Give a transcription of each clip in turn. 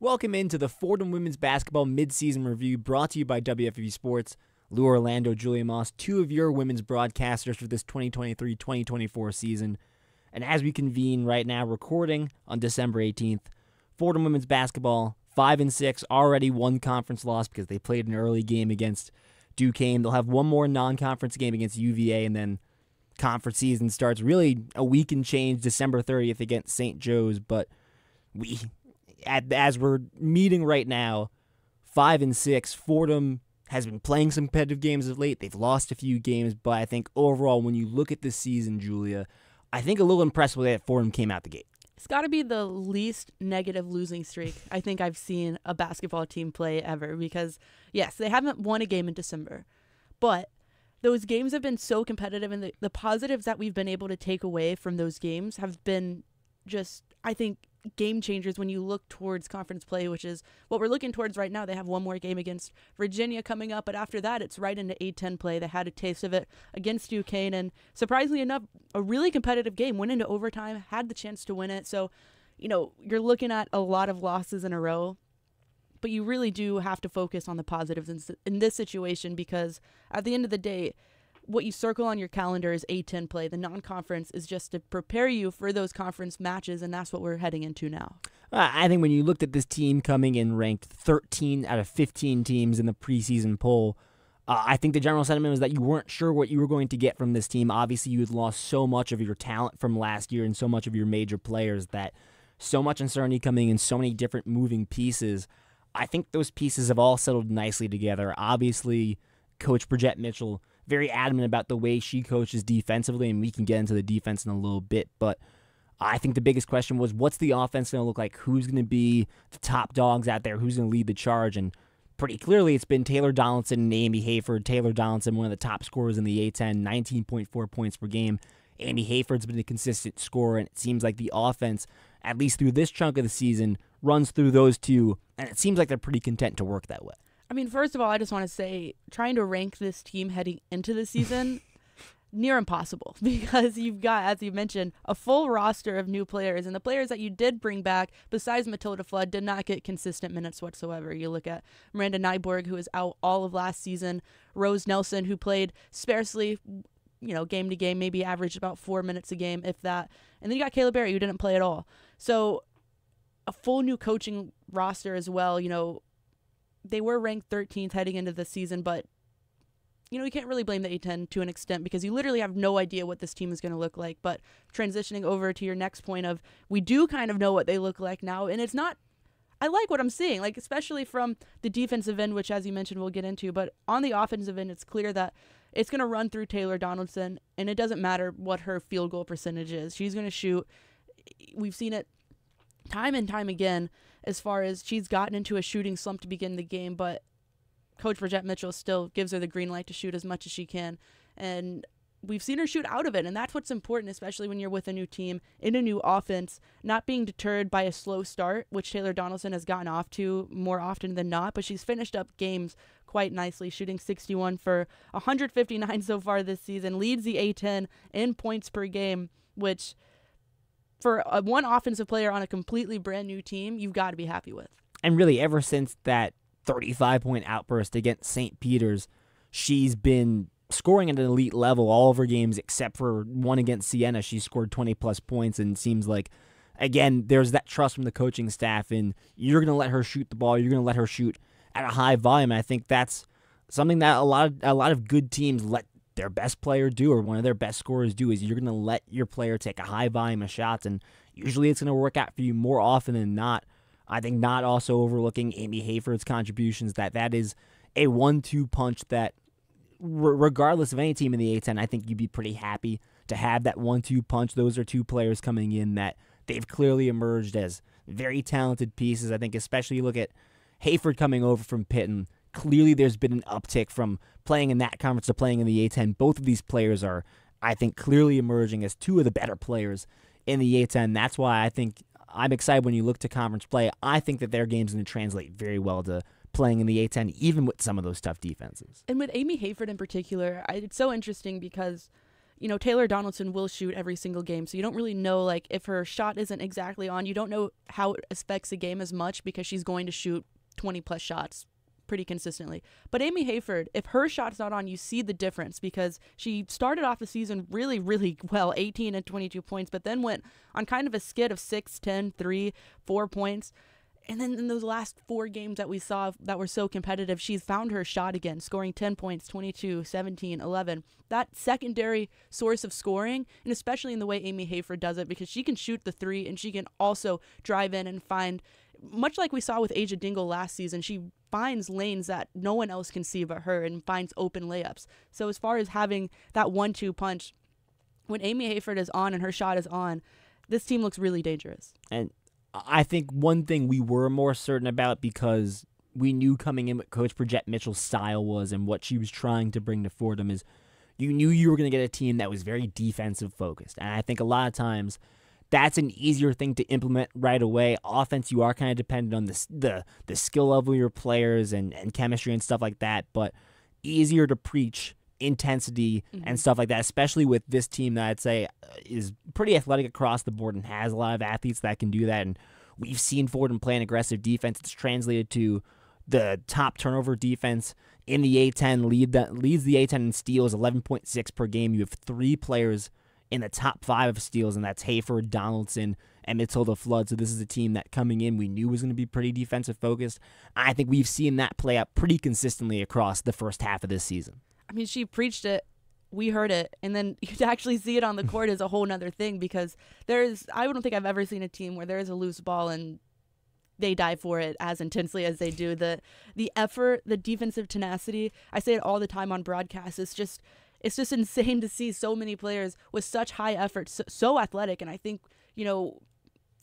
Welcome into the Fordham Women's Basketball Midseason Review brought to you by WFB Sports. Lou Orlando, Julia Moss, two of your women's broadcasters for this 2023 2024 season. And as we convene right now, recording on December 18th, Fordham Women's Basketball, 5 and 6, already one conference loss because they played an early game against Duquesne. They'll have one more non conference game against UVA, and then conference season starts really a week and change, December 30th against St. Joe's. But we at as we're meeting right now, five and six. Fordham has been playing some competitive games of late. They've lost a few games, but I think overall, when you look at the season, Julia, I think a little impressed with that Fordham came out the gate. It's got to be the least negative losing streak I think I've seen a basketball team play ever because, yes, they haven't won a game in December, but those games have been so competitive, and the, the positives that we've been able to take away from those games have been just, I think, game changers when you look towards conference play, which is what we're looking towards right now. They have one more game against Virginia coming up, but after that, it's right into A10 play. They had a taste of it against Duquesne, and surprisingly enough, a really competitive game. Went into overtime, had the chance to win it. So, you know, you're looking at a lot of losses in a row, but you really do have to focus on the positives in, in this situation because at the end of the day, what you circle on your calendar is A10 play. The non conference is just to prepare you for those conference matches, and that's what we're heading into now. Uh, I think when you looked at this team coming in ranked 13 out of 15 teams in the preseason poll, uh, I think the general sentiment was that you weren't sure what you were going to get from this team. Obviously, you had lost so much of your talent from last year and so much of your major players that so much uncertainty coming in, so many different moving pieces. I think those pieces have all settled nicely together. Obviously, Coach Bridget Mitchell very adamant about the way she coaches defensively, and we can get into the defense in a little bit. But I think the biggest question was what's the offense going to look like? Who's going to be the top dogs out there? Who's going to lead the charge? And pretty clearly, it's been Taylor Donaldson and Amy Hayford. Taylor Donaldson, one of the top scorers in the A10, 19.4 points per game. Amy Hayford's been a consistent scorer, and it seems like the offense, at least through this chunk of the season, runs through those two, and it seems like they're pretty content to work that way. I mean, first of all, I just want to say trying to rank this team heading into the season near impossible because you've got, as you mentioned, a full roster of new players, and the players that you did bring back, besides Matilda Flood, did not get consistent minutes whatsoever. You look at Miranda Nyborg, who was out all of last season, Rose Nelson, who played sparsely, you know, game to game, maybe averaged about four minutes a game, if that, and then you got Caleb Berry, who didn't play at all. So a full new coaching roster as well. You know, they were ranked 13th heading into the season, but you know, you can't really blame the A10 to an extent because you literally have no idea what this team is going to look like. But transitioning over to your next point of we do kind of know what they look like now, and it's not. I like what I'm seeing, like especially from the defensive end, which as you mentioned we'll get into. But on the offensive end, it's clear that it's going to run through Taylor Donaldson, and it doesn't matter what her field goal percentage is. She's going to shoot. We've seen it time and time again as far as she's gotten into a shooting slump to begin the game, but Coach Bridget Mitchell still gives her the green light to shoot as much as she can. And we've seen her shoot out of it. And that's what's important, especially when you're with a new team in a new offense, not being deterred by a slow start, which Taylor Donaldson has gotten off to more often than not. But she's finished up games quite nicely, shooting 61 for 159 so far this season, leads the A10 in points per game, which for a, one offensive player on a completely brand new team, you've got to be happy with. And really, ever since that 35 point outburst against St. Peter's, she's been scoring at an elite level all of her games except for one against Sienna. She scored 20 plus points and seems like, again, there's that trust from the coaching staff and you're going to let her shoot the ball, you're going to let her shoot at a high volume. And I think that's something that a lot of, a lot of good teams let their best player do or one of their best scorers do is you're going to let your player take a high volume of shots, and usually it's going to work out for you more often than not. I think not also overlooking Amy Hayford's contributions that that is a one-two punch that regardless of any team in the A10, I think you'd be pretty happy to have that one-two punch. Those are two players coming in that they've clearly emerged as very talented pieces. I think especially you look at Hayford coming over from Pitt and clearly there's been an uptick from playing in that conference to playing in the A10. Both of these players are, I think, clearly emerging as two of the better players in the A10. That's why I think I'm excited when you look to conference play. I think that their game's going to translate very well to playing in the A10, even with some of those tough defenses. And with Amy Hayford in particular, I, it's so interesting because you know Taylor Donaldson will shoot every single game, so you don't really know like if her shot isn't exactly on, you don't know how it affects the game as much because she's going to shoot 20 plus shots pretty consistently. But Amy Hayford, if her shot's not on, you see the difference because she started off the season really, really well 18 and 22 points, but then went on kind of a skid of 6, 10, 3, 4 points. And then in those last four games that we saw that were so competitive, she's found her shot again, scoring 10 points, 22, 17, 11. That secondary source of scoring, and especially in the way Amy Hayford does it, because she can shoot the three and she can also drive in and find much like we saw with Asia Dingle last season, she finds lanes that no one else can see but her and finds open layups. So as far as having that one-two punch, when Amy Hayford is on and her shot is on, this team looks really dangerous. And I think one thing we were more certain about because we knew coming in what Coach Project Mitchell's style was and what she was trying to bring to Fordham is you knew you were going to get a team that was very defensive focused. And I think a lot of times that's an easier thing to implement right away. Offense, you are kind of dependent on the, the the skill level of your players and and chemistry and stuff like that, but easier to preach intensity mm-hmm. and stuff like that, especially with this team that I'd say uh, is pretty athletic across the board and has a lot of athletes that can do that. And we've seen Fordham play an aggressive defense. It's translated to the top turnover defense in the A10 lead that leads the A10 in steals 11.6 per game. You have three players in the top five of steals, and that's Hayford, Donaldson, and Matilda Flood. So this is a team that coming in we knew was going to be pretty defensive focused. I think we've seen that play out pretty consistently across the first half of this season. I mean, she preached it. We heard it, and then to actually see it on the court is a whole other thing because there is. I don't think I've ever seen a team where there is a loose ball and they die for it as intensely as they do. The the effort, the defensive tenacity. I say it all the time on broadcast It's just it's just insane to see so many players with such high effort, so, so athletic. And I think, you know,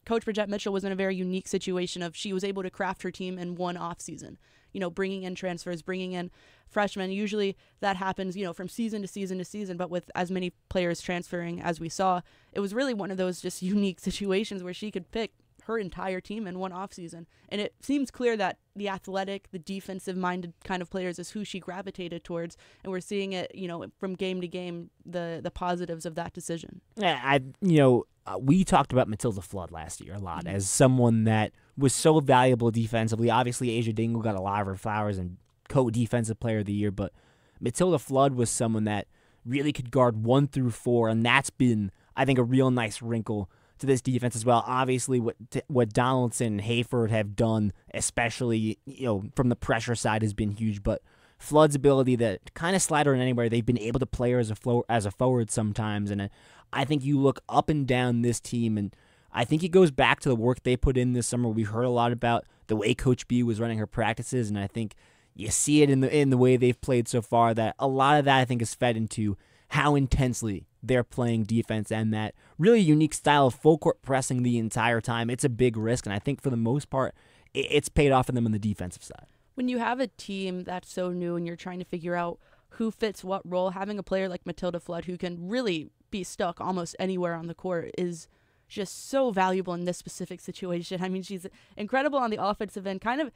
Coach Bridget Mitchell was in a very unique situation of she was able to craft her team in one off season. You know, bringing in transfers, bringing in freshmen. Usually that happens, you know, from season to season to season. But with as many players transferring as we saw, it was really one of those just unique situations where she could pick her entire team in one offseason. And it seems clear that the athletic, the defensive minded kind of players is who she gravitated towards. And we're seeing it, you know, from game to game, the, the positives of that decision. Yeah, I, you know, uh, we talked about Matilda Flood last year a lot mm-hmm. as someone that was so valuable defensively. Obviously, Asia Dingle got a lot of her flowers and co defensive player of the year, but Matilda Flood was someone that really could guard one through four, and that's been, I think, a real nice wrinkle to this defense as well. Obviously, what what Donaldson and Hayford have done, especially you know from the pressure side, has been huge. But Flood's ability to kind of slide in anywhere, they've been able to play her as a flow, as a forward sometimes. And uh, I think you look up and down this team, and I think it goes back to the work they put in this summer. We heard a lot about the way Coach B was running her practices, and I think you see it in the in the way they've played so far. That a lot of that I think is fed into how intensely they're playing defense and that really unique style of full court pressing the entire time. It's a big risk, and I think for the most part, it's paid off for them on the defensive side. When you have a team that's so new and you're trying to figure out who fits what role, having a player like Matilda Flood who can really be stuck almost anywhere on the court is – just so valuable in this specific situation. I mean, she's incredible on the offensive end. Kind of,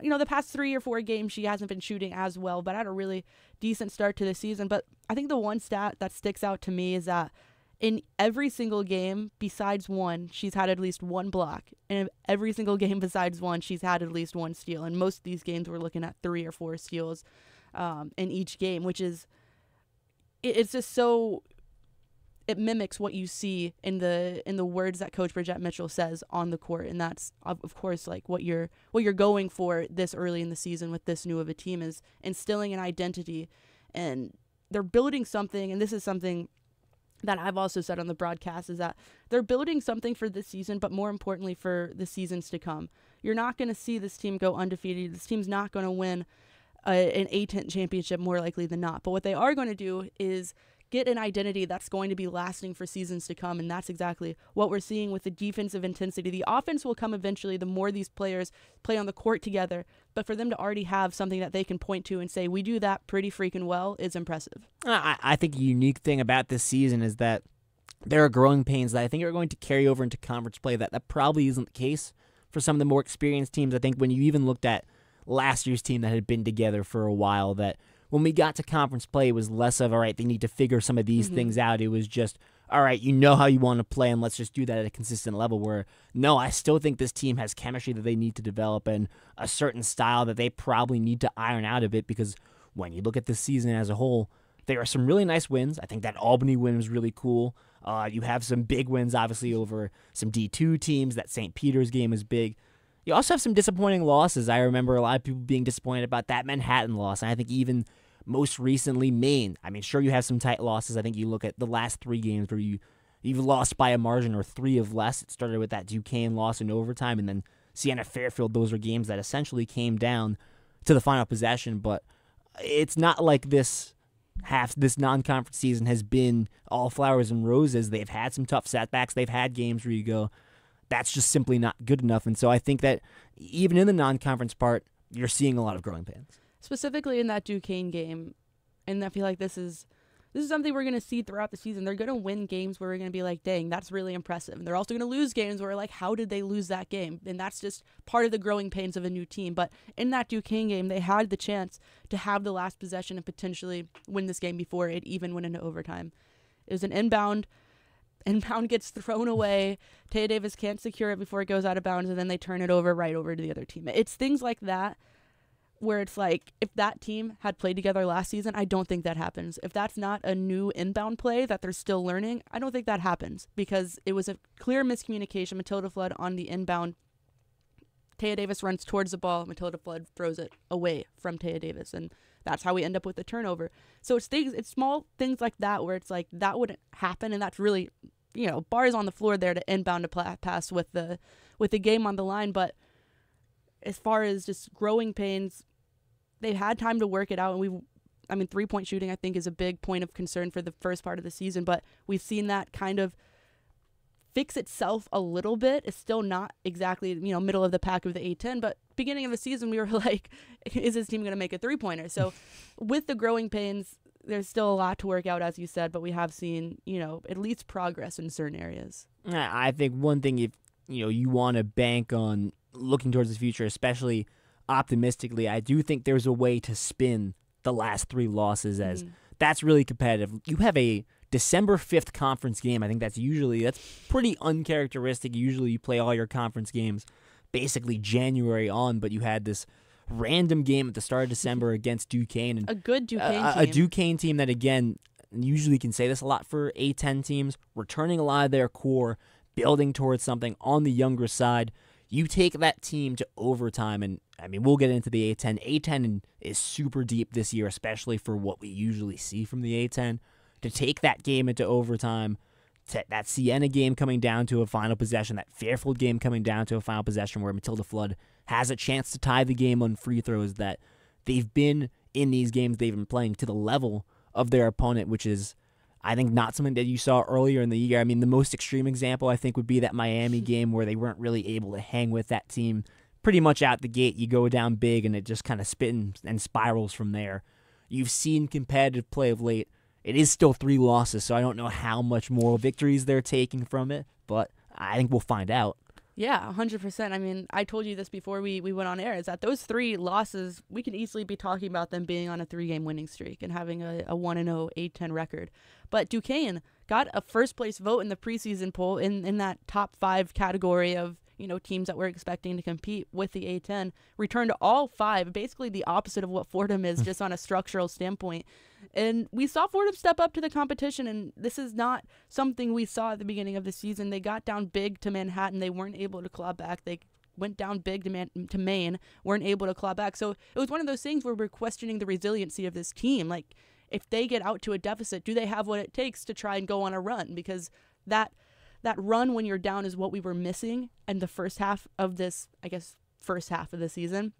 you know, the past three or four games, she hasn't been shooting as well, but had a really decent start to the season. But I think the one stat that sticks out to me is that in every single game besides one, she's had at least one block. And every single game besides one, she's had at least one steal. And most of these games, we're looking at three or four steals um, in each game, which is. It's just so it mimics what you see in the in the words that coach Bridget Mitchell says on the court and that's of course like what you're what you're going for this early in the season with this new of a team is instilling an identity and they're building something and this is something that I've also said on the broadcast is that they're building something for this season but more importantly for the seasons to come. You're not going to see this team go undefeated. This team's not going to win uh, an A10 championship more likely than not. But what they are going to do is get an identity that's going to be lasting for seasons to come. And that's exactly what we're seeing with the defensive intensity. The offense will come eventually the more these players play on the court together. But for them to already have something that they can point to and say, we do that pretty freaking well, is impressive. I, I think a unique thing about this season is that there are growing pains that I think are going to carry over into conference play. That, that probably isn't the case for some of the more experienced teams. I think when you even looked at last year's team that had been together for a while, that when we got to conference play, it was less of all right. They need to figure some of these mm-hmm. things out. It was just all right. You know how you want to play, and let's just do that at a consistent level. Where no, I still think this team has chemistry that they need to develop and a certain style that they probably need to iron out of it. Because when you look at the season as a whole, there are some really nice wins. I think that Albany win was really cool. Uh, you have some big wins, obviously, over some D2 teams. That St. Peter's game is big. You also have some disappointing losses. I remember a lot of people being disappointed about that Manhattan loss. And I think even most recently Maine. I mean, sure you have some tight losses. I think you look at the last three games where you you've lost by a margin or three of less. It started with that Duquesne loss in overtime, and then Sienna Fairfield. Those are games that essentially came down to the final possession. But it's not like this half this non-conference season has been all flowers and roses. They've had some tough setbacks. They've had games where you go, that's just simply not good enough. And so I think that even in the non-conference part, you're seeing a lot of growing pains specifically in that Duquesne game, and I feel like this is this is something we're going to see throughout the season. They're going to win games where we're going to be like, dang, that's really impressive. And they're also going to lose games where we're like, how did they lose that game? And that's just part of the growing pains of a new team. But in that Duquesne game, they had the chance to have the last possession and potentially win this game before it even went into overtime. It was an inbound. Inbound gets thrown away. Tay Davis can't secure it before it goes out of bounds, and then they turn it over right over to the other team. It's things like that where it's like if that team had played together last season, I don't think that happens. If that's not a new inbound play that they're still learning, I don't think that happens because it was a clear miscommunication. Matilda Flood on the inbound. Taya Davis runs towards the ball. Matilda Flood throws it away from Taya Davis, and that's how we end up with the turnover. So it's things, it's small things like that where it's like that wouldn't happen, and that's really, you know, bars on the floor there to inbound a pass with the with the game on the line, but as far as just growing pains, they've had time to work it out, and we've I mean, three point shooting, I think, is a big point of concern for the first part of the season, but we've seen that kind of fix itself a little bit. It's still not exactly, you know, middle of the pack of the A10, but beginning of the season, we were like, is this team going to make a three pointer? So with the growing pains, there's still a lot to work out, as you said, but we have seen, you know, at least progress in certain areas. I think one thing, if, you know, you want to bank on looking towards the future, especially optimistically, I do think there's a way to spin the last three losses as mm-hmm. that's really competitive. You have a December 5th conference game. I think that's usually that's pretty uncharacteristic. Usually you play all your conference games basically January on, but you had this random game at the start of December against Duquesne and a good Duquesne a, a, team. a Duquesne team that again usually can say this a lot for A10 teams, returning a lot of their core, building towards something on the younger side. You take that team to overtime, and I mean, we'll get into the A10. A10 is super deep this year, especially for what we usually see from the A10. To take that game into overtime, that Sienna game coming down to a final possession, that Fairfield game coming down to a final possession where Matilda Flood has a chance to tie the game on free throws, that they've been in these games they've been playing to the level of their opponent, which is I think not something that you saw earlier in the year. I mean, the most extreme example I think would be that Miami game where they weren't really able to hang with that team pretty much out the gate. You go down big and it just kind of spins and spirals from there. You've seen competitive play of late. It is still three losses, so I don't know how much moral victories they're taking from it, but I think we'll find out. Yeah, 100%. I mean, I told you this before we, we went on air is that those three losses, we can easily be talking about them being on a three game winning streak and having a, 1 0, 8 10 record. But Duquesne got a first place vote in the preseason poll in, in that top five category of you know, teams that we're expecting to compete with the A10 returned all five, basically the opposite of what Fordham is mm. just on a structural standpoint. And we saw Fordham step up to the competition, and this is not something we saw at the beginning of the season. They got down big to Manhattan. They weren't able to claw back. They went down big to, Man- to Maine, weren't able to claw back. So it was one of those things where we're questioning the resiliency of this team. Like, if they get out to a deficit, do they have what it takes to try and go on a run? Because that – that run when you're down is what we were missing in the first half of this, I guess, first half of the season.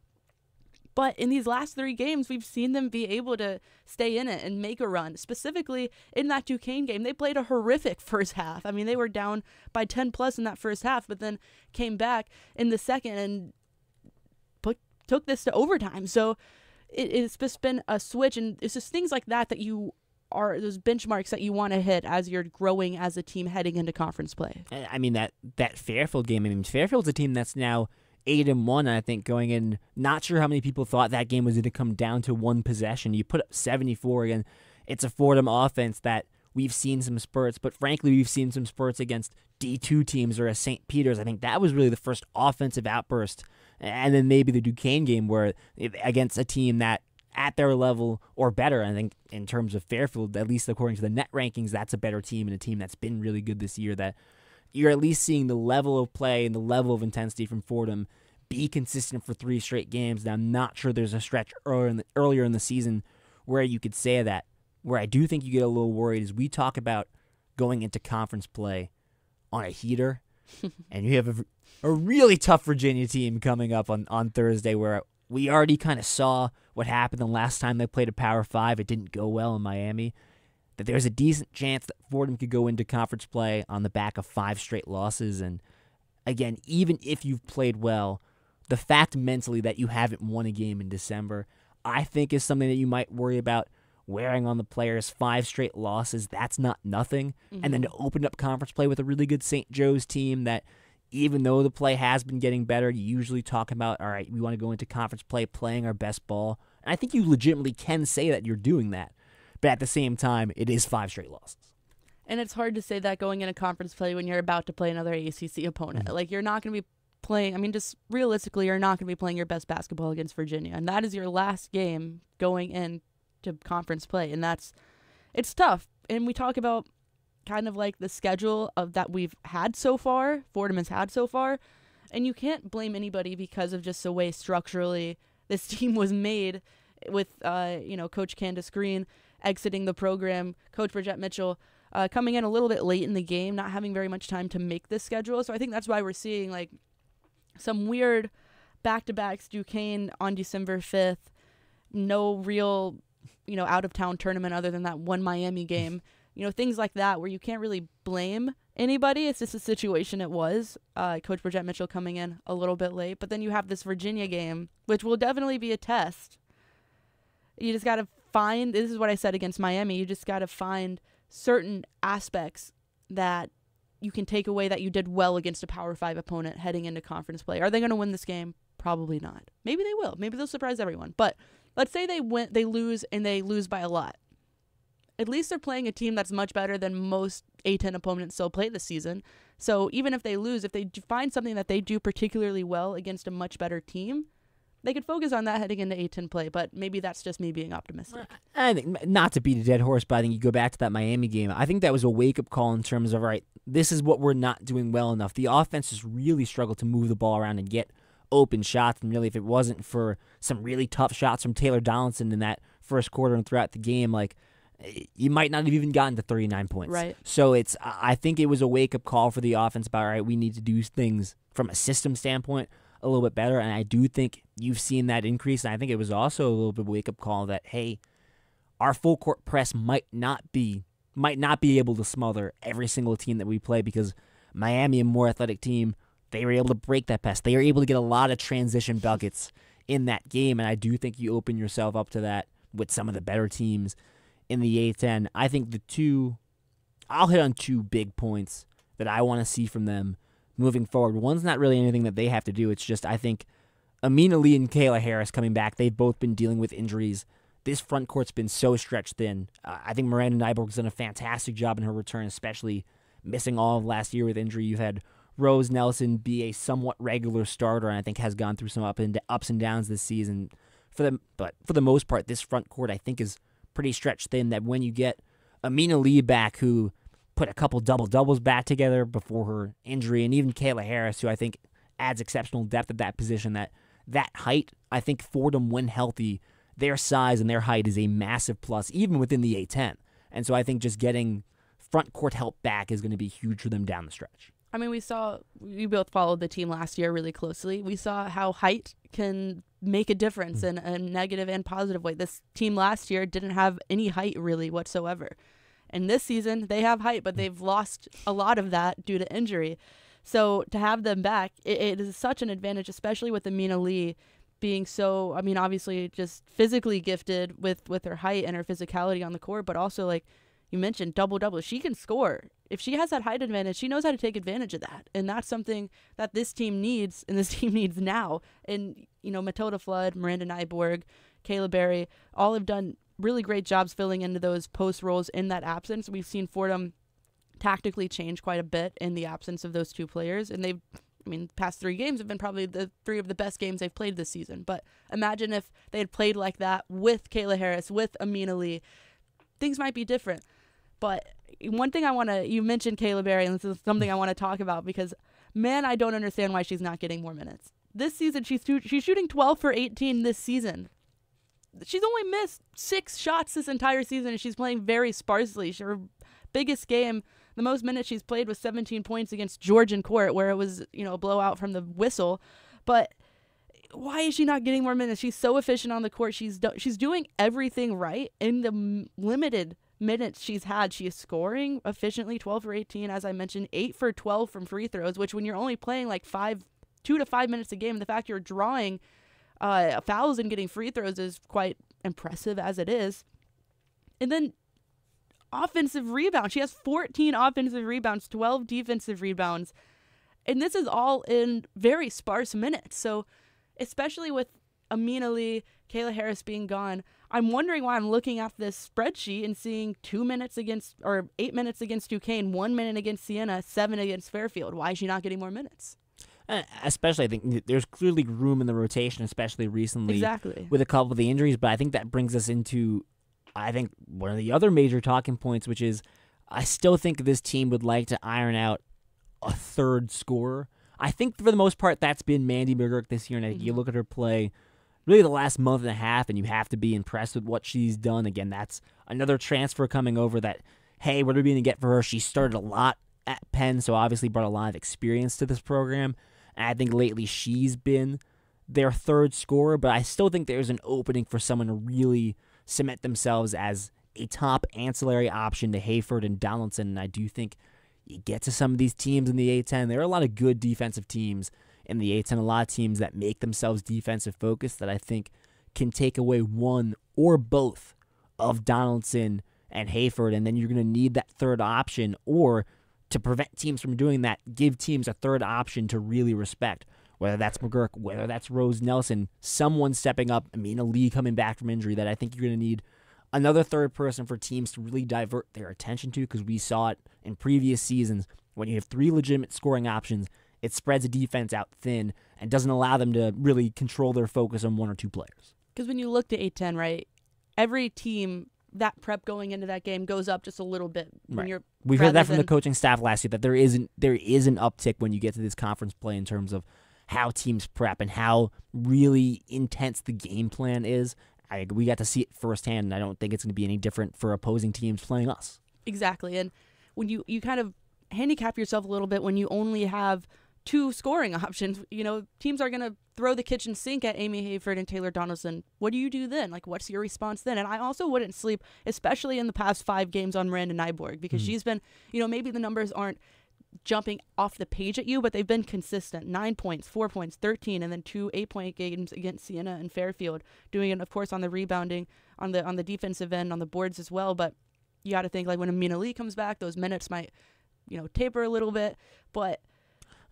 But in these last three games, we've seen them be able to stay in it and make a run. Specifically in that Duquesne game, they played a horrific first half. I mean, they were down by 10 plus in that first half, but then came back in the second and put, took this to overtime. So it, it's just been a switch. And it's just things like that that you are those benchmarks that you want to hit as you're growing as a team heading into conference play. I mean that that Fairfield game. I mean Fairfield's a team that's now eight and one. I think going in, not sure how many people thought that game was going to come down to one possession. You put up seventy four again. It's a Fordham offense that we've seen some spurts, but frankly, we've seen some spurts against D two teams or a St. Peter's. I think that was really the first offensive outburst, and then maybe the Duquesne game where against a team that at their level or better. I think in terms of Fairfield, at least according to the net rankings, that's a better team and a team that's been really good this year. That you're at least seeing the level of play and the level of intensity from Fordham be consistent for three straight games. Now, I'm not sure there's a stretch earlier in the, earlier in the season where you could say that. Where I do think you get a little worried is we talk about going into conference play on a heater, and you have a, a really tough Virginia team coming up on, on Thursday where we already kind of saw – what happened the last time they played a Power Five. It didn't go well in Miami. That there's a decent chance that Fordham could go into conference play on the back of five straight losses. And again, even if you've played well, the fact mentally that you haven't won a game in December, I think, is something that you might worry about wearing on the players five straight losses that's not nothing mm-hmm. and then mm-hmm. to open up conference play with a really good st joe's team that even though the play has been getting better, you usually talk about, all right, we want to go into conference play playing our best ball. And I think you legitimately can say that you're doing that. But at the same time, it is five straight losses. And it's hard to say that going into conference play when you're about to play another ACC opponent. Mm-hmm. Like, you're not going to be playing, I mean, just realistically, you're not going to be playing your best basketball against Virginia. And that is your last game going into conference play. And that's, it's tough. And we talk about kind of like the schedule of that we've had so far, Fordham has had so far, and you can't blame anybody because of just the way structurally this team was made with uh, you know Coach Candace Green exiting the program, Coach Bridget Mitchell uh, coming in a little bit late in the game, not having very much time to make this schedule. So I think that's why we're seeing like some weird back-to-backs. Duquesne on December fifth, no real you know out of town tournament other than that one Miami game you know, things like that where you can't really blame anybody. It's just a situation it was. Uh, Coach Bridget Mitchell coming in a little bit late. But then you have this Virginia game, which will definitely be a test. You just got to find this is what I said against Miami. You just got to find certain aspects that you can take away that you did well against a Power Five opponent heading into conference play. Are they going to win this game? Probably not. Maybe they will. Maybe they'll surprise everyone. But let's say they win, they lose, and they lose by a lot at least they're playing a team that's much better than most A10 opponents still play this season. So even if they lose, if they find something that they do particularly well against a much better team, they could focus on that heading into A10 play. But maybe that's just me being optimistic. I think not to beat a dead horse, but I think you go back to that Miami game. I think that was a wake up call in terms of all right, this is what we're not doing well enough. The offense has really struggled to move the ball around and get open shots. And really, if it wasn't for some really tough shots from Taylor Donaldson in that first quarter and throughout the game, like you might not have even gotten to 39 points. Right. So it's I think it was a wake up call for the offense about right. we need to do things from a system standpoint a little bit better. And I do think you've seen that increase. And I think it was also a little bit wake up call that hey, our full court press might not be might not be able to smother every single team that we play because Miami, a more athletic team, they were able to break that pass. They were able to get a lot of transition buckets in that game, and I do think you open yourself up to that with some of the better teams in the A10. I think the two, I'll hit on two big points that I want to see from them moving forward. One's not really anything that they have to do. It's just I think Amina Lee and Kayla Harris coming back. They've both been dealing with injuries. This front court's been so stretched thin. Uh, I think Miranda Nyborg's done a fantastic job in her return, especially missing all of last year with injury. You've had Rose Nelson be a somewhat regular starter, and I think has gone through some up and ups and downs this season. For them, but for the most part, this front court I think is pretty stretched thin that when you get Amina Lee back, who put a couple double doubles back together before her injury, and even Kayla Harris, who I think adds exceptional depth at that position, that that height, I think Fordham, when healthy, their size and their height is a massive plus, even within the A10. And so I think just getting front court help back is going to be huge for them down the stretch. I mean, we saw, we both followed the team last year really closely. We saw how height can make a difference mm. in a negative and positive way. This team last year didn't have any height really whatsoever. And this season, they have height, but hmm. they've lost a lot of that due to injury. So to have them back, it, it is such an advantage, especially with Amina Lee being so, I mean, obviously just physically gifted with, with her height and her physicality on the court, but also like – you mentioned double double. She can score. If she has that height advantage, she knows how to take advantage of that. And that's something that this team needs and this team needs now. And, you know, Matilda Flood, Miranda Nyborg, Kayla Berry, all have done really great jobs filling into those post roles in that absence. We've seen Fordham tactically change quite a bit in the absence of those two players. And they've I mean, past three games have been probably the three of the best games they've played this season. But imagine if they had played like that with Kayla Harris, with Amina Lee. Things might be different. But one thing I want to, you mentioned Kayla Berry, and this is something I want to talk about because, man, I don't understand why she's not getting more minutes. This season, she's, she's shooting 12 for 18 this season. She's only missed six shots this entire season, and she's playing very sparsely. Her biggest game, the most minutes she's played was 17 points against Georgian Court, where it was, you know, a blowout from the whistle. But why is she not getting more minutes? She's so efficient on the court. She's do she's doing everything right in the limited minutes she's had, she is scoring efficiently 12 for 18, as I mentioned, 8 for 12 from free throws, which when you're only playing like five, two to five minutes a game, the fact you're drawing uh, fouls and getting free throws is quite impressive as it is. And then offensive rebounds. She has 14 offensive rebounds, 12 defensive rebounds. And this is all in very sparse minutes. So, especially with Amina Lee, Kayla Harris being gone, I'm wondering why I'm looking at this spreadsheet and seeing two minutes against or eight minutes against Duquesne, one minute against Sienna, seven against Fairfield. Why is she not getting more minutes? Uh, especially, I think there's clearly room in the rotation, especially recently, exactly with a couple of the injuries. But I think that brings us into, I think one of the other major talking points, which is, I still think this team would like to iron out a third scorer. I think for the most part that's been Mandy Bergerick this year, and I think mm -hmm. you mm-hmm. look at her play really the last month and a half, and you have to be impressed with what she's done. Again, that's another transfer coming over that, hey, what are we going to get for her? She started a lot at Penn, so obviously brought a lot of experience to this program. And I think lately she's been their third scorer, but I still think there's an opening for someone to really cement themselves as a top ancillary option to Hayford and Donaldson. And I do think you get to some of these teams in the A10. There are a lot of good defensive teams in the eights, and a lot of teams that make themselves defensive focused that I think can take away one or both of Donaldson and Hayford, and then you're going to need that third option, or to prevent teams from doing that, give teams a third option to really respect. Whether that's McGurk, whether that's Rose Nelson, someone stepping up. I mean, a Lee coming back from injury that I think you're going to need another third person for teams to really divert their attention to because we saw it in previous seasons when you have three legitimate scoring options it spreads a defense out thin and doesn't allow them to really control their focus on one or two players. Because when you look to 810, right, every team that prep going into that game goes up just a little bit. Right. We've heard that from the coaching staff last year that there isn't there is an uptick when you get to this conference play in terms of how teams prep and how really intense the game plan is. I, we got to see it firsthand, and I don't think it's going to be any different for opposing teams playing us. Exactly, and when you you kind of handicap yourself a little bit when you only have two scoring options. You know, teams are going to throw the kitchen sink at Amy Hayford and Taylor Donaldson. What do you do then? Like, what's your response then? And I also wouldn't sleep, especially in the past five games on Miranda Nyborg, because mm. she's been, you know, maybe the numbers aren't jumping off the page at you, but they've been consistent. Nine points, four points, 13, and then two eight-point games against Sienna and Fairfield, doing it, of course, on the rebounding, on the on the defensive end, on the boards as well. But you got to think, like, when Amina Lee comes back, those minutes might, you know, taper a little bit. But –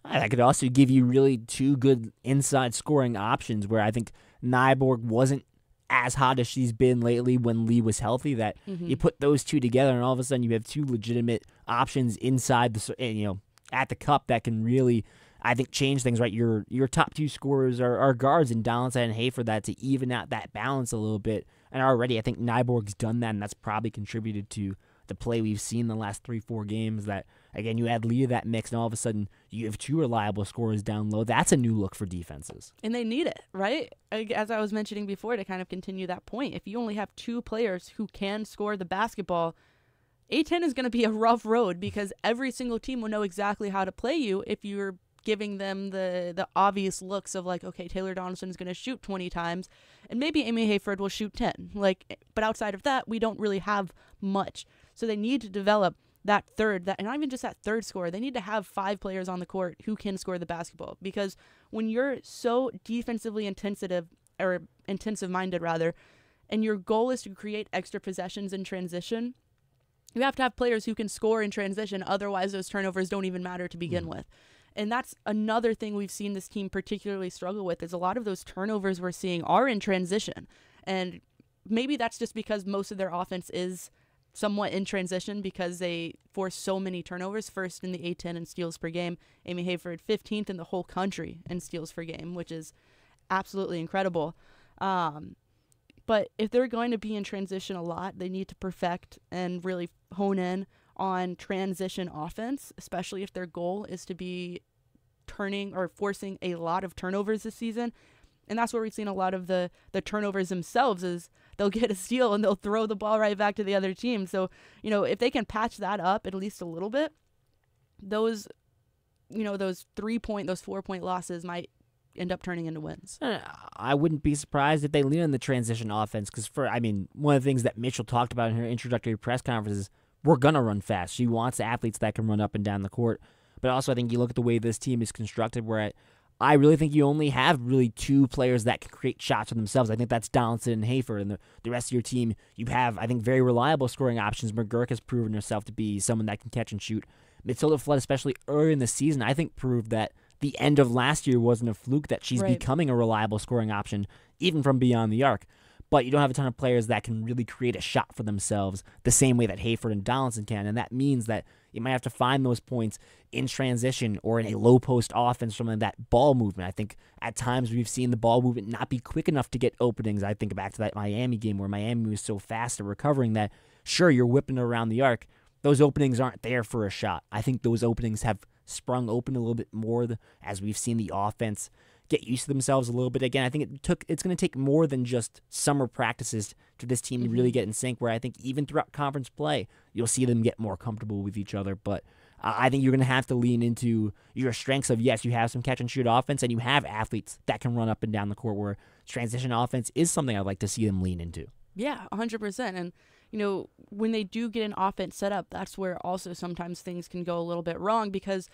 that could also give you really two good inside scoring options where I think Nyborg wasn't as hot as she's been lately when Lee was healthy. That mm-hmm. you put those two together, and all of a sudden you have two legitimate options inside the eh, you know at the cup that can really I think change things. Right, your your top two scorers are, are guards and Donaldson and Hayford. That to even out that balance a little bit. And already, I think Nyborg's done that, and that's probably contributed to the play we've seen the last three, four games. That again, you add Lee to that mix, and all of a sudden you have two reliable scorers down low. That's a new look for defenses, and they need it, right? As I was mentioning before, to kind of continue that point, if you only have two players who can score the basketball. A10 is going to be a rough road because every single team will know exactly how to play you if you're giving them the the obvious looks of like, okay, Taylor Donaldson is going to shoot 20 times, and maybe Amy Hayford will shoot 10. Like, but outside of that, we don't really have much. So they need to develop that third, that and not even just that third score. They need to have five players on the court who can score the basketball because when you're so defensively intensive or intensive minded rather, and your goal is to create extra possessions in transition, you have to have players who can score in transition. Otherwise, those turnovers don't even matter to begin mm. with. And that's another thing we've seen this team particularly struggle with is a lot of those turnovers we're seeing are in transition. And maybe that's just because most of their offense is somewhat in transition because they forced so many turnovers, first in the A10 in steals per game. Amy Hayford, 15th in the whole country in steals per game, which is absolutely incredible. Um, but if they're going to be in transition a lot, they need to perfect and really hone in on transition offense, especially if their goal is to be turning or forcing a lot of turnovers this season. And that's where we've seen a lot of the the turnovers themselves is they'll get a steal and they'll throw the ball right back to the other team. So, you know, if they can patch that up at least a little bit, those you know, those 3 point, those 4 point losses might end up turning into wins. Uh, I wouldn't be surprised if they lean on the transition offense because, for I mean, one of the things that Mitchell talked about in her introductory press conference is we're gonna run fast. She wants athletes that can run up and down the court. But also, I think you look at the way this team is constructed, where at I really think you only have really two players that can create shots for themselves. I think that's Donaldson and Hayford. And the, the rest of your team, you have, I think, very reliable scoring options. McGurk has proven herself to be someone that can catch and shoot. Matilda Flood, especially early in the season, I think proved that the end of last year wasn't a fluke, that she's right. becoming a reliable scoring option, even from beyond the arc. But you don't have a ton of players that can really create a shot for themselves the same way that Hayford and Donaldson can. And that means that you might have to find those points in transition or in a low post offense from that ball movement. I think at times we've seen the ball movement not be quick enough to get openings. I think back to that Miami game where Miami was so fast at recovering that, sure, you're whipping around the arc. Those openings aren't there for a shot. I think those openings have sprung open a little bit more as we've seen the offense get used to themselves a little bit again. I think it took it's going to take more than just summer practices for this team to really mm-hmm. get in sync. Where I think even throughout conference play, you'll see them get more comfortable with each other. But I think you're going to have to lean into your strengths of yes, you have some catch and shoot offense, and you have athletes that can run up and down the court. Where transition offense is something I'd like to see them lean into. Yeah, 100%. And you know, when they do get an offense set up, that's where also sometimes things can go a little bit wrong because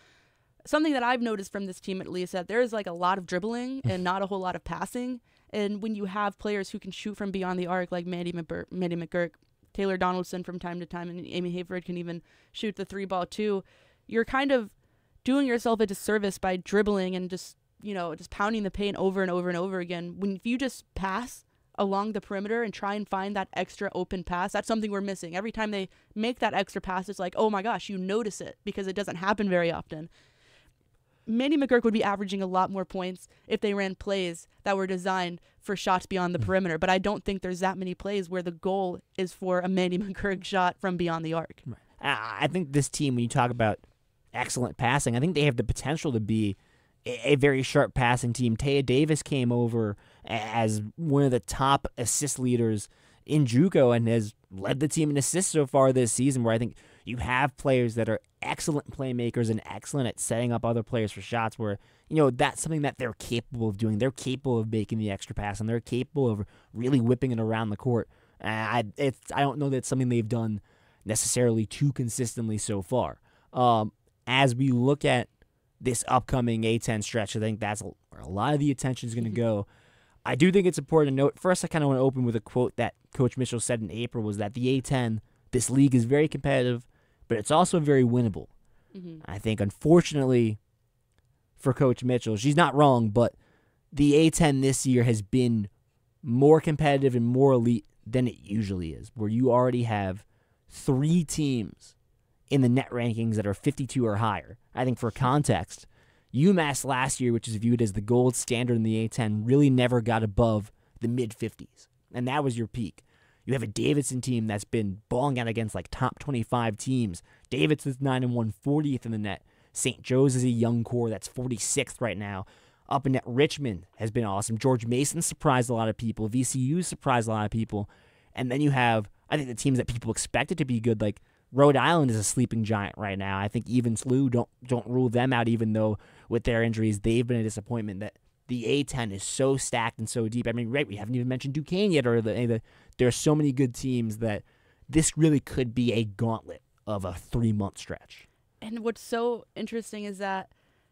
something that I've noticed from this team at least that there is like a lot of dribbling and not a whole lot of passing. And when you have players who can shoot from beyond the arc, like Mandy, McBur- Mandy McGurk, Taylor Donaldson from time to time, and Amy Hayford can even shoot the three ball too, you're kind of doing yourself a disservice by dribbling and just, you know, just pounding the paint over and over and over again. When if you just pass along the perimeter and try and find that extra open pass. That's something we're missing. Every time they make that extra pass, it's like, oh my gosh, you notice it because it doesn't happen very often. Manny McGurk would be averaging a lot more points if they ran plays that were designed for shots beyond the mm. perimeter. But I don't think there's that many plays where the goal is for a Manny McGurk shot from beyond the arc. Right. I think this team, when you talk about excellent passing, I think they have the potential to be a very sharp passing team. Taya Davis came over as one of the top assist leaders in JUCO and has led the team in assists so far this season. Where I think you have players that are excellent playmakers and excellent at setting up other players for shots where, you know, that's something that they're capable of doing. They're capable of making the extra pass and they're capable of really whipping it around the court. I, it's, I don't know that's something they've done necessarily too consistently so far. Um, as we look at this upcoming A10 stretch, I think that's where a lot of the attention is going to mm-hmm. go. I do think it's important to note. First, I kind of want to open with a quote that Coach Mitchell said in April was that the A10, this league is very competitive but it's also very winnable. Mm-hmm. I think, unfortunately, for Coach Mitchell, she's not wrong, but the A10 this year has been more competitive and more elite than it usually is, where you already have three teams in the net rankings that are 52 or higher. I think for context, UMass last year, which is viewed as the gold standard in the A10, really never got above the mid 50s, and that was your peak. You have a Davidson team that's been balling out against like top 25 teams. Davidson's 9 and 1, 40th in the net. St. Joe's is a young core that's 46th right now. Up in net, Richmond has been awesome. George Mason surprised a lot of people. VCU surprised a lot of people. And then you have, I think, the teams that people expected to be good, like Rhode Island is a sleeping giant right now. I think even Slew don't don't rule them out, even though with their injuries they've been a disappointment. That the A10 is so stacked and so deep. I mean, right, we haven't even mentioned Duquesne yet, or the, the there are so many good teams that this really could be a gauntlet of a three month stretch. And what's so interesting is that,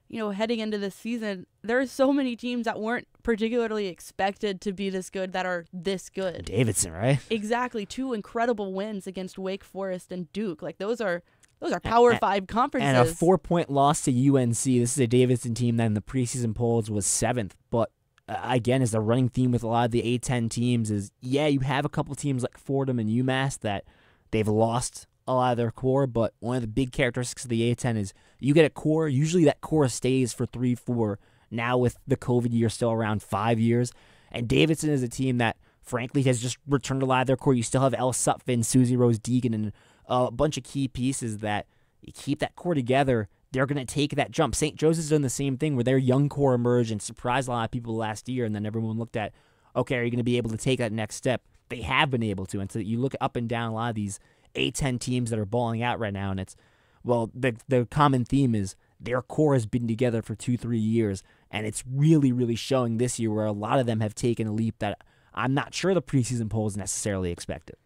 you know, heading into this season, there are so many teams that weren't particularly expected to be this good that are this good. Davidson, right? Exactly. Two incredible wins against Wake Forest and Duke. Like, those are those are Power and, Five conferences. And a four point loss to UNC. This is a Davidson team that in the preseason polls was seventh. But uh, again, is the running theme with a lot of the A10 teams is yeah, you have a couple teams like Fordham and UMass that they've lost a lot of their core. But one of the big characteristics of the A10 is you get a core. Usually that core stays for three, four. Now with the COVID year still around five years, and Davidson is a team that frankly has just returned a lot of their core. You still have El Sutphin, Susie Rose Deegan, and a bunch of key pieces that keep that core together. They're going to take that jump. St. Joseph's done the same thing where their young core emerged and surprised a lot of people last year, and then everyone looked at, okay, are you going to be able to take that next step? They have been able to. And so you look up and down a lot of these A10 teams that are balling out right now, and it's, well, the, the common theme is their core has been together for two, three years, and it's really, really showing this year where a lot of them have taken a leap that I'm not sure the preseason polls necessarily expected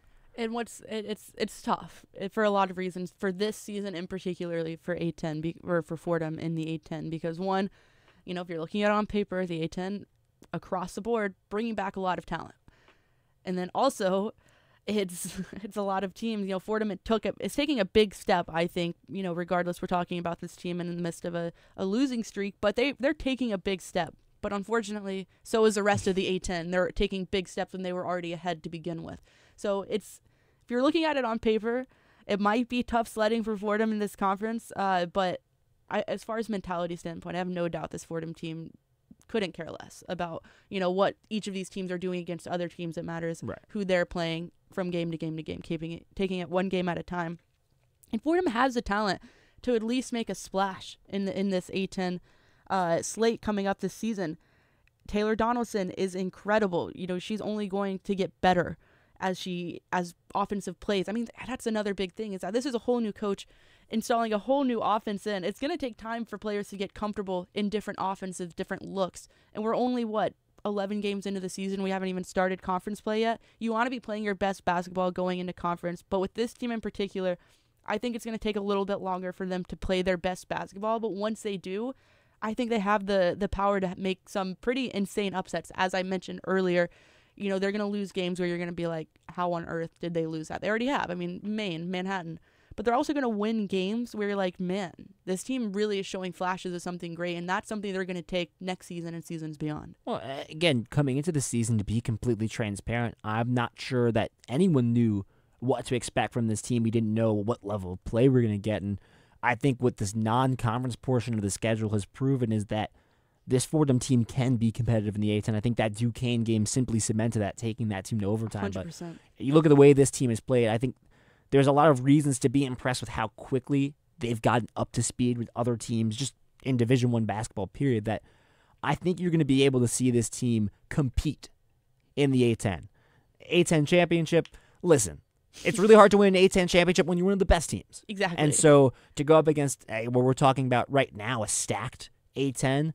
and what's it, it's it's tough eh, for a lot of reasons for this season and particularly for 810 be, or for Fordham in the a ten because one, you know, if you're looking at it on paper, the a ten across the board bringing back a lot of talent, and then also. It's it's a lot of teams. You know, Fordham it took a, it's taking a big step. I think you know, regardless, we're talking about this team in the midst of a, a losing streak, but they they're taking a big step but unfortunately, so is the rest of the A10. They're taking big steps when they were already ahead to begin with. So it's if you're looking at it on paper, it might be tough sledding for Fordham in this conference. Uh, but I, as far as mentality standpoint, I have no doubt this Fordham team couldn't care less about you know what each of these teams are doing against other teams. It matters right. who they're playing from game to game to game, keeping it, taking it one game at a time. And Fordham has the talent to at least make a splash in the, in this A10 uh, slate coming up this season. Taylor Donaldson is incredible. You know, she's only going to get better as she as offensive plays. I mean, that's another big thing is that this is a whole new coach installing a whole new offense in. It's going to take time for players to get comfortable in different offenses, different looks. And we're only what 11 games into the season. We haven't even started conference play yet. You want to be playing your best basketball going into conference, but with this team in particular, I think it's going to take a little bit longer for them to play their best basketball, but once they do, I think they have the the power to make some pretty insane upsets as I mentioned earlier you know, they're going to lose games where you're going to be like, how on earth did they lose that? They already have. I mean, Maine, Manhattan. But they're also going to win games where you're like, man, this team really is showing flashes of something great. And that's something they're going to take next season and seasons beyond. Well, again, coming into the season, to be completely transparent, I'm not sure that anyone knew what to expect from this team. We didn't know what level of play we we're going to get. And I think what this non conference portion of the schedule has proven is that this Fordham team can be competitive in the eighth, and I think that Duquesne game simply cemented that, taking that team to overtime. 100%. But you look at the way this team has played, I think there's a lot of reasons to be impressed with how quickly they've gotten up to speed with other teams, just in Division One basketball. Period. That I think you're going to be able to see this team compete in the A10, A10 championship. Listen, it's really hard to win an A10 championship when you're one of the best teams. Exactly. And so to go up against what we're talking about right now, a stacked A10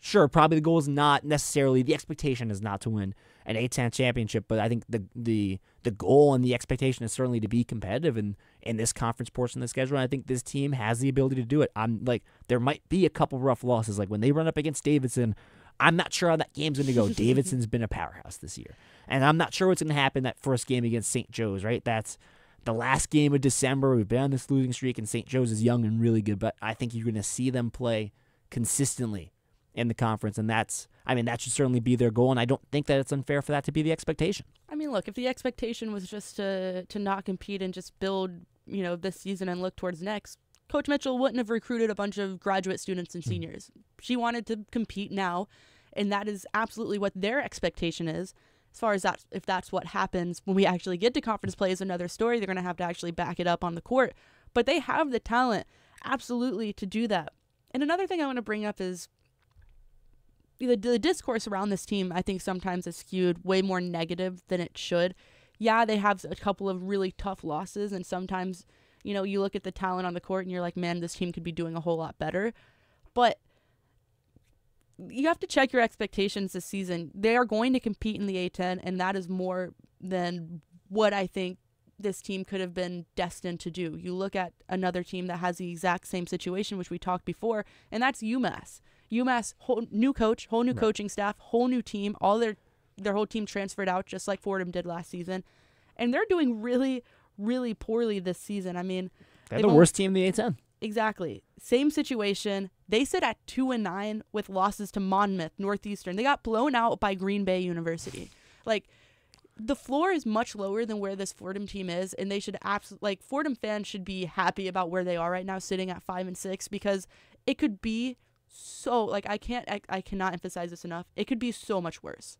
sure, probably the goal is not necessarily the expectation is not to win an 8 10 championship, but I think the the the goal and the expectation is certainly to be competitive in in this conference portion of the schedule. And I think this team has the ability to do it. I'm like there might be a couple rough losses, like when they run up against Davidson. I'm not sure how that game's going to go. Davidson's been a powerhouse this year, and I'm not sure what's going to happen that first game against St. Joe's. Right, that's the last game of December. We've been on this losing streak, and St. Joe's is young and really good, but I think you're going to see them play consistently in the conference. And that's, I mean, that should certainly be their goal. And I don't think that it's unfair for that to be the expectation. I mean, look, if the expectation was just to, to not compete and just build, you know, this season and look towards next, Coach Mitchell wouldn't have recruited a bunch of graduate students and hmm. seniors. Mm. She wanted to compete now, and that is absolutely what their expectation is. As far as that, if that's what happens when we actually get to conference play, is another story. They're going to have to actually back it up on the court, but they have the talent absolutely to do that. And another thing I want to bring up is the, the discourse around this team, I think sometimes is skewed way more negative than it should. Yeah, they have a couple of really tough losses, and sometimes, you know, you look at the talent on the court and you're like, man, this team could be doing a whole lot better. But you have to check your expectations this season. They are going to compete in the A10, and that is more than what I think this team could have been destined to do. You look at another team that has the exact same situation, which we talked before, and that's UMass. UMass whole new coach, whole new right. coaching staff, whole new team. All their their whole team transferred out, just like Fordham did last season, and they're doing really really poorly this season. I mean, they're the worst team in the A10. Exactly. Same situation. They sit at two and nine with losses to Monmouth, Northeastern. They got blown out by Green Bay University. Like the floor is much lower than where this Fordham team is, and they should absolutely like Fordham fans should be happy about where they are right now, sitting at five and six, because it could be so like I can't I, I cannot emphasize this enough. It could be so much worse.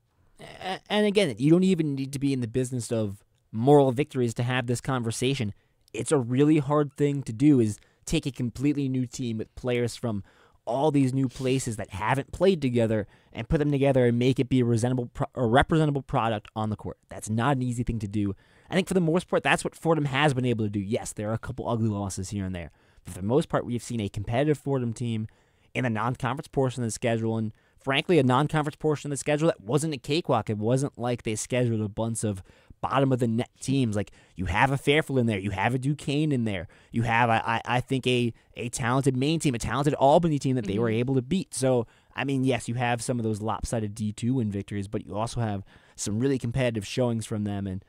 And again, you don't even need to be in the business of moral victories to have this conversation. It's a really hard thing to do is take a completely new team with players from all these new places that haven't played together and put them together and make it be a resemble a representable product on the court. That's not an easy thing to do. I think for the most part, that's what Fordham has been able to do. Yes, there are a couple ugly losses here and there, but for the most part, we've seen a competitive Fordham team in a non conference portion of the schedule. And frankly, a non conference portion of the schedule that wasn't a cakewalk. It wasn't like they scheduled a bunch of bottom of the net teams. Like you have a Fairfield in there, you have a Duquesne in there, you have I I, think a a talented main team, a talented Albany team that they mm-hmm. were able to beat. So I mean, yes, you have some of those lopsided D two win victories, but you also have some really competitive showings from them. And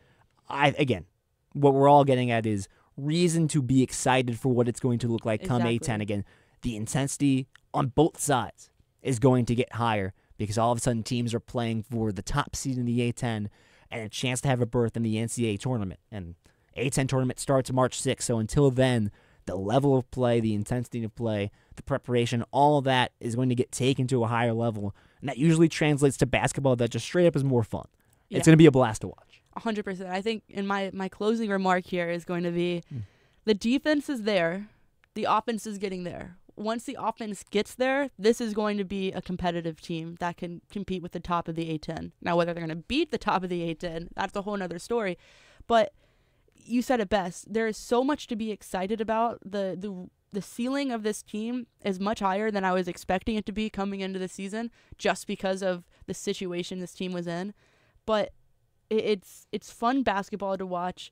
I again, what we're all getting at is reason to be excited for what it's going to look like exactly. come A10 again the intensity on both sides is going to get higher because all of a sudden teams are playing for the top seed in the A10 and a chance to have a berth in the NCAA tournament. And A10 tournament starts March 6th, so until then, the level of play, the intensity of play, the preparation, all of that is going to get taken to a higher level. And that usually translates to basketball that just straight up is more fun. Yeah. It's going to be a blast to watch. 100%. I think in my my closing remark here is going to be mm. the defense is there, the offense is getting there once the offense gets there, this is going to be a competitive team that can compete with the top of the A10. Now, whether they're going to beat the top of the A10, that's a whole other story. But you said it best. There is so much to be excited about. The the the ceiling of this team is much higher than I was expecting it to be coming into the season, just because of the situation this team was in. But it, it's it's fun basketball to watch.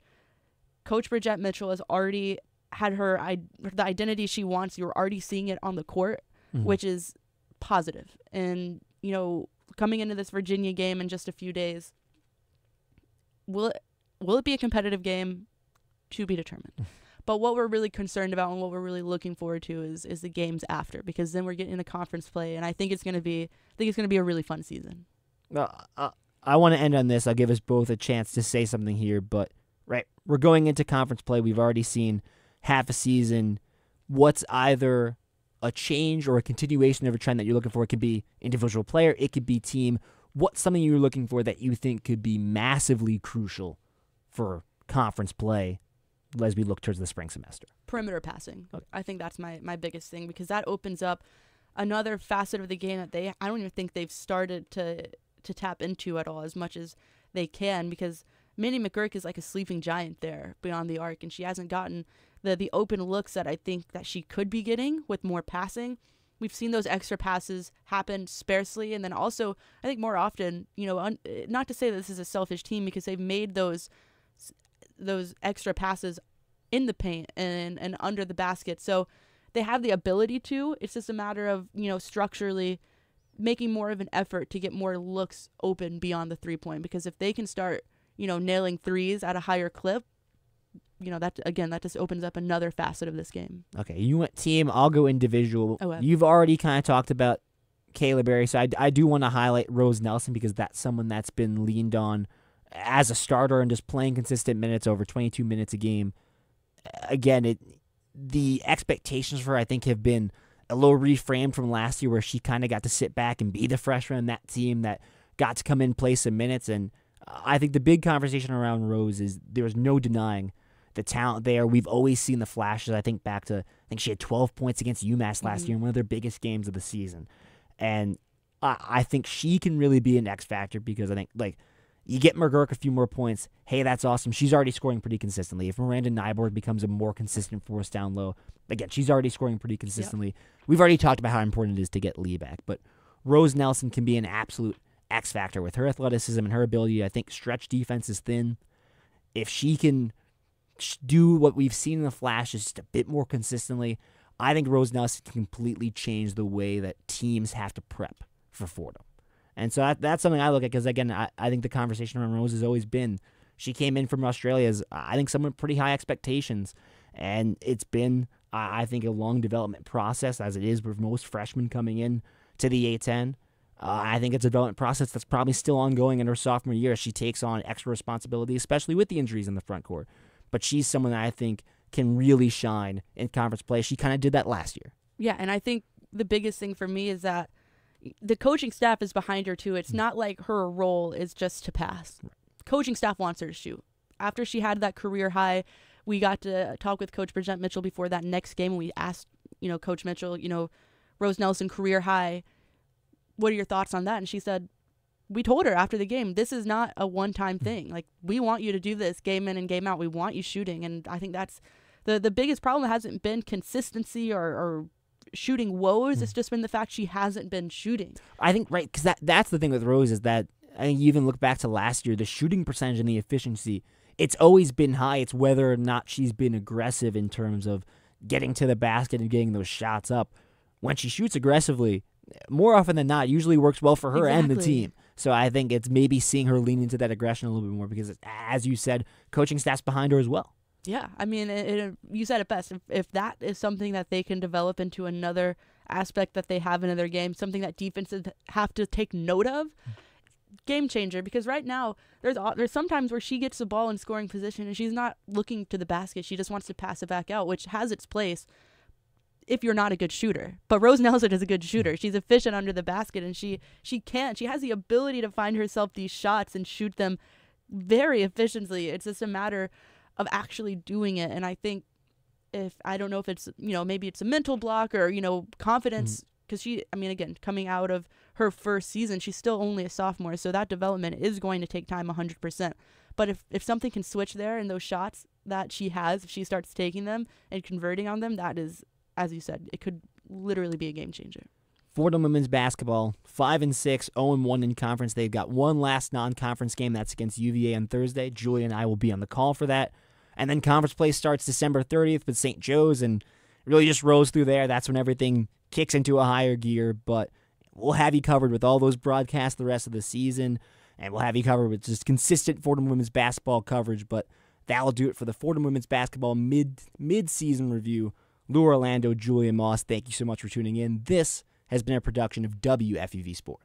Coach Bridgette Mitchell has already had her I, the identity she wants. You're already seeing it on the court, mm-hmm. which is positive. And you know, coming into this Virginia game in just a few days, will it, will it be a competitive game? To be determined. Mm. but what we're really concerned about and what we're really looking forward to is is the games after because then we're getting into conference play, and I think it's gonna be I think it's gonna be a really fun season. Well, uh, I want to end on this. I'll give us both a chance to say something here, but right, we're going into conference play. We've already seen half a season, what's either a change or a continuation of a trend that you're looking for? It could be individual player, it could be team. What's something you're looking for that you think could be massively crucial for conference play as we look towards the spring semester? Perimeter passing. Okay. I think that's my, my biggest thing because that opens up another facet of the game that they I don't even think they've started to to tap into at all as much as they can because Minnie McGurk is like a sleeping giant there beyond the arc and she hasn't gotten the the open looks that I think that she could be getting with more passing. We've seen those extra passes happen sparsely, and then also I think more often, you know, un- not to say that this is a selfish team because they've made those those extra passes in the paint and and under the basket, so they have the ability to. It's just a matter of you know structurally making more of an effort to get more looks open beyond the three point because if they can start you know nailing threes at a higher clip you know that again that just opens up another facet of this game. Okay, you went team. I'll go individual. Oh, well. You've already kind of talked about Kayla Berry, so I, I do want to highlight Rose Nelson because that's someone that's been leaned on as a starter and just playing consistent minutes over 22 minutes a game. Again, it the expectations for her I think have been a little reframed from last year where she kind of got to sit back and be the freshman in that team that got to come in play some minutes and I think the big conversation around Rose is there's no denying the talent there. We've always seen the flashes. I think back to I think she had 12 points against UMass last mm-hmm. year in one of their biggest games of the season, and I, I think she can really be an X factor because I think like you get McGurk a few more points. Hey, that's awesome. She's already scoring pretty consistently. If Miranda Nyborg becomes a more consistent force down low, again, she's already scoring pretty consistently. Yep. We've already talked about how important it is to get Lee back, but Rose Nelson can be an absolute X factor with her athleticism and her ability. I think stretch defense is thin. If she can do what we've seen in the Flash just a bit more consistently, I think Rose Nuss can completely change the way that teams have to prep for Fordham. And so that, that's something I look at because, again, I, I think the conversation around Rose has always been she came in from Australia as, I think, someone pretty high expectations. And it's been, I, I think, a long development process, as it is with most freshmen coming in to the A10. Uh, I think it's a development process that's probably still ongoing in her sophomore year as she takes on extra responsibility, especially with the injuries in the front court but she's someone that I think can really shine in conference play. She kind of did that last year. Yeah, and I think the biggest thing for me is that the coaching staff is behind her too. It's mm. not like her role is just to pass. Coaching staff wants her to shoot. After she had that career high, we got to talk with Coach Bridget Mitchell before that next game, and we asked, you know, Coach Mitchell, you know, Rose Nelson career high. What are your thoughts on that? And she said, we told her after the game, this is not a one time thing. Like we want you to do this game in and game out. We want you shooting, and I think that's the the biggest problem hasn't been consistency or, or shooting woes. Mm. It's just been the fact she hasn't been shooting. I think right because that that's the thing with Rose is that I think you even look back to last year, the shooting percentage and the efficiency. It's always been high. It's whether or not she's been aggressive in terms of getting to the basket and getting those shots up. When she shoots aggressively, more often than not, usually works well for her exactly. and the team. So I think it's maybe seeing her lean into that aggression a little bit more because, as you said, coaching staff's behind her as well. Yeah, I mean, it, it, you said it best. If, if that is something that they can develop into another aspect that they have in their game, something that defenses have to take note of, game changer. Because right now, there's there's sometimes where she gets the ball in scoring position and she's not looking to the basket. She just wants to pass it back out, which has its place if you're not a good shooter. But Rose Nelson is a good shooter. She's efficient under the basket and she she can. She has the ability to find herself these shots and shoot them very efficiently. It's just a matter of actually doing it. And I think if I don't know if it's you know maybe it's a mental block or you know confidence because mm -hmm. she I mean again coming out of her first season she's still only a sophomore so that development is going to take time 100%. But if if something can switch there in those shots that she has if she starts taking them and converting on them that is as you said, it could literally be a game changer. Fordham women's basketball, five and six, zero oh and one in conference. They've got one last non-conference game that's against UVA on Thursday. Julie and I will be on the call for that. And then conference play starts December 30th with St. Joe's, and really just rolls through there. That's when everything kicks into a higher gear. But we'll have you covered with all those broadcasts the rest of the season, and we'll have you covered with just consistent Fordham women's basketball coverage. But that'll do it for the Fordham women's basketball mid mid season review. Lou Orlando, Julian Moss, thank you so much for tuning in. This has been a production of WFUV Sports.